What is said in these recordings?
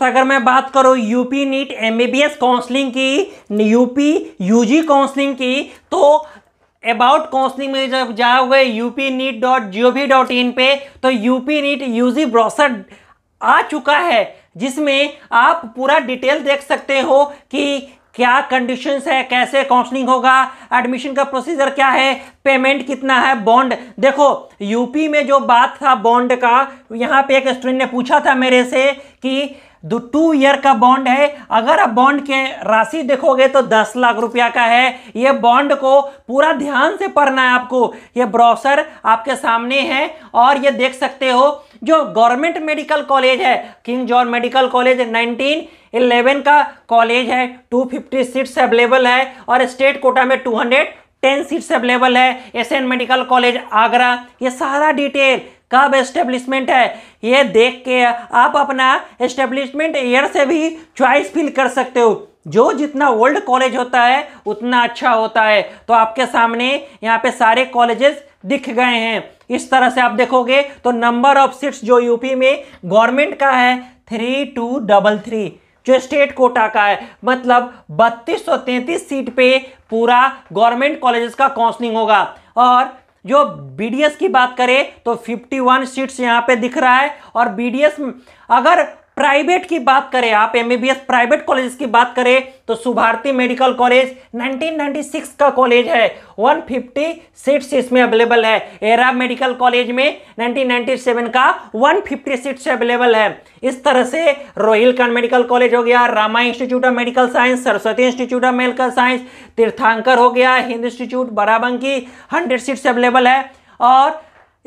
तो अगर मैं बात करूँ यूपी नीट एमबीबीएस काउंसलिंग की यूपी यूजी काउंसलिंग की तो अबाउट काउंसलिंग में जब जाओगे UP NEET dot G O V dot in पे तो यूपी नीट यूजी ब्रॉसर आ चुका है जिसमें आप पूरा डिटेल देख सकते हो कि क्या कंडीशंस है कैसे काउंसलिंग होगा एडमिशन का प्रोसीजर क्या है पेमेंट कितना है बॉन्ड देखो यूपी में जो बात था बॉन्ड का यहाँ पे एक स्टूडेंट ने पूछा था मेरे से कि दो टू ईयर का बॉन्ड है अगर आप बॉन्ड के राशि देखोगे तो दस लाख रुपया का है ये बॉन्ड को पूरा ध्यान से पढ़ना है आपको ये ब्रोशर आपके सामने है और ये देख सकते हो जो गवर्नमेंट मेडिकल कॉलेज है King George medical college nineteen eleven का कॉलेज है 250 सीट्स अवेलेबल है और स्टेट कोटा में टू टेन सीट्स अवेलेबल है S N medical college Agra ये सारा डिटेल कब एस्टेब्लिशमेंट है ये देख के आप अपना एस्टेब्लिशमेंट ईयर से भी चॉइस फिल कर सकते हो जो जितना ओल्ड कॉलेज होता है उतना अच्छा होता है तो आपके सामने यहाँ पे सारे कॉलेजेस दिख गए हैं इस तरह से आप देखोगे तो नंबर ऑफ सीट्स जो यूपी में गवर्नमेंट का है थ्री टू डबल थ्री जो स्टेट कोटा का है मतलब बत्तीस सौ तैंतीस सीट पे पूरा गवर्नमेंट कॉलेजेस का काउंसलिंग होगा और जो बीडीएस की बात करें तो 51 सीट्स यहां पे दिख रहा है और बीडीएस अगर प्राइवेट की बात करें आप एमबीबीएस प्राइवेट कॉलेज की बात करें तो सुभारती मेडिकल कॉलेज 1996 का कॉलेज है 150 सीट्स इसमें अवेलेबल है एरा मेडिकल कॉलेज में 1997 का 150 सीट्स अवेलेबल है इस तरह से रोहिल कांड मेडिकल कॉलेज हो गया Rama institute of medical science Saraswati institute of medical science Teerthanker हो गया Hind institute Barabanki hundred seats available है और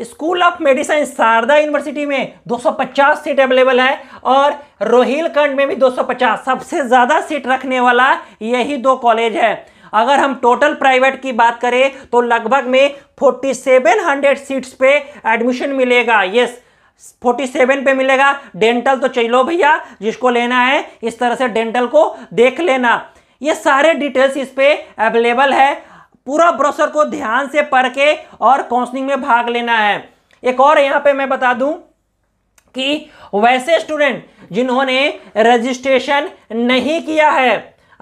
school of medicine Sharda university में 250 सीट अवेलेबल है और रोहिलखंड में भी 250 सबसे ज़्यादा सीट रखने वाला यही दो कॉलेज है अगर हम टोटल प्राइवेट की बात करें तो लगभग में 4700 सीट्स पे एडमिशन मिलेगा यस 47 पे मिलेगा डेंटल तो चलो भैया जिसको लेना है इस तरह से डेंटल को देख लेना ये सारे डिटेल्स इस पे अवेलेबल है पूरा ब्रोसर को ध्यान से पढ़ के और काउंसलिंग में भाग लेना है एक और यहाँ पे मैं बता दूँ कि वैसे स्टूडेंट जिन्होंने रजिस्ट्रेशन नहीं किया है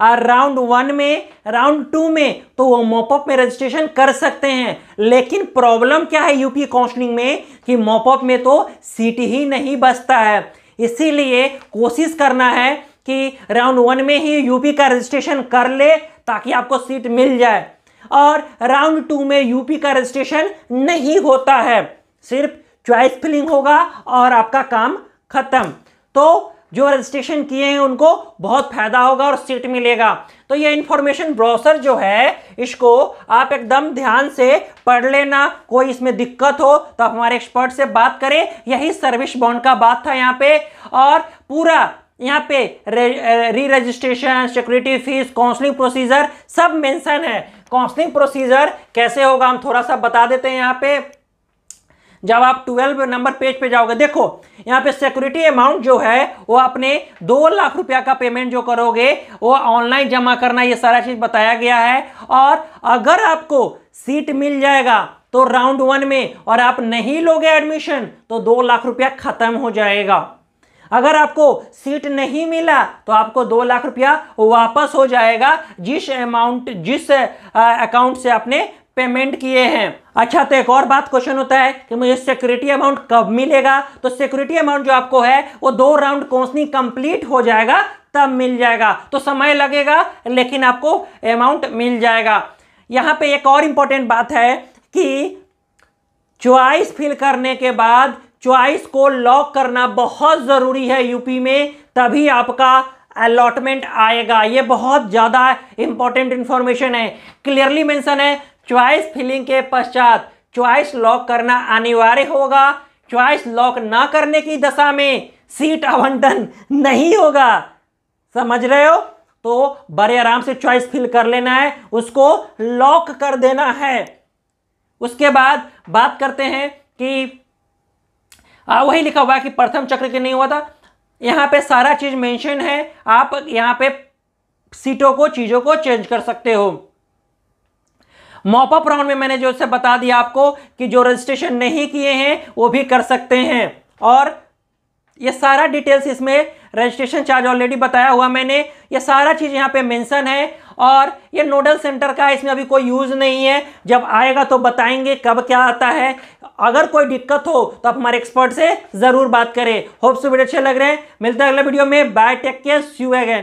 राउंड वन में राउंड टू में तो वो मॉपअप में रजिस्ट्रेशन कर सकते हैं लेकिन प्रॉब्लम क्या है यूपी काउंसलिंग में कि मॉपअप में तो सीट ही नहीं बचता है इसीलिए कोशिश करना है कि राउंड वन में ही यूपी का रजिस्ट्रेशन कर ले ताकि आपको सीट मिल जाए और राउंड टू में यूपी का रजिस्ट्रेशन नहीं होता है सिर्फ चॉइस फिलिंग होगा और आपका काम खत्म तो जो रजिस्ट्रेशन किए हैं उनको बहुत फायदा होगा और सीट मिलेगा तो ये इन्फॉर्मेशन ब्राउसर जो है इसको आप एकदम ध्यान से पढ़ लेना कोई इसमें दिक्कत हो तो आप हमारे एक्सपर्ट से बात करें यही सर्विस बॉन्ड का बात था यहाँ पे और पूरा यहाँ पे re registration security fees counselling procedure सब मेंशन है काउंसलिंग प्रोसीजर कैसे होगा हम थोड़ा सा बता देते हैं यहाँ पे जब आप ट्वेल्व नंबर पेज पे जाओगे देखो यहाँ पे सिक्योरिटी अमाउंट जो है वो अपने दो लाख रुपया का पेमेंट जो करोगे वो ऑनलाइन जमा करना ये सारा चीज़ बताया गया है और अगर आपको सीट मिल जाएगा तो राउंड वन में और आप नहीं लोगे एडमिशन तो दो लाख रुपया खत्म हो जाएगा अगर आपको सीट नहीं मिला तो आपको दो लाख रुपया वापस हो जाएगा जिस अमाउंट जिस अकाउंट से आपने पेमेंट किए हैं अच्छा तो एक और बात क्वेश्चन होता है कि मुझे सिक्योरिटी अमाउंट कब मिलेगा तो सिक्योरिटी अमाउंट जो आपको है वो दो राउंड कौनसनी कंप्लीट हो जाएगा तब मिल जाएगा तो समय लगेगा लेकिन आपको अमाउंट मिल जाएगा यहाँ पे एक और इम्पोर्टेंट बात है कि च्वाइस फिल करने के बाद च्वाइस को लॉक करना बहुत ज़रूरी है यूपी में तभी आपका अलॉटमेंट आएगा ये बहुत ज़्यादा इंपॉर्टेंट इन्फॉर्मेशन है क्लियरली मेंशन है च्वाइस फिलिंग के पश्चात च्वाइस लॉक करना अनिवार्य होगा च्वाइस लॉक ना करने की दशा में सीट आवंटन नहीं होगा समझ रहे हो तो बड़े आराम से च्वाइस फिल कर लेना है उसको लॉक कर देना है उसके बाद बात करते हैं कि आ, वही लिखा हुआ है कि प्रथम चक्र के नहीं हुआ था यहाँ पे सारा चीज़ मेंशन है आप यहाँ पे सीटों को चीज़ों को चेंज कर सकते हो मॉपअप राउंड में मैंने जो से बता दिया आपको कि जो रजिस्ट्रेशन नहीं किए हैं वो भी कर सकते हैं और ये सारा डिटेल्स इसमें रजिस्ट्रेशन चार्ज ऑलरेडी बताया हुआ मैंने ये सारा चीज़ यहाँ पे मेंशन है और ये नोडल सेंटर का इसमें अभी कोई यूज़ नहीं है जब आएगा तो बताएंगे कब क्या आता है अगर कोई दिक्कत हो तो आप हमारे एक्सपर्ट से ज़रूर बात करें होप्स वीडियो अच्छे लग रहे हैं मिलते हैं अगले वीडियो में bye take care you again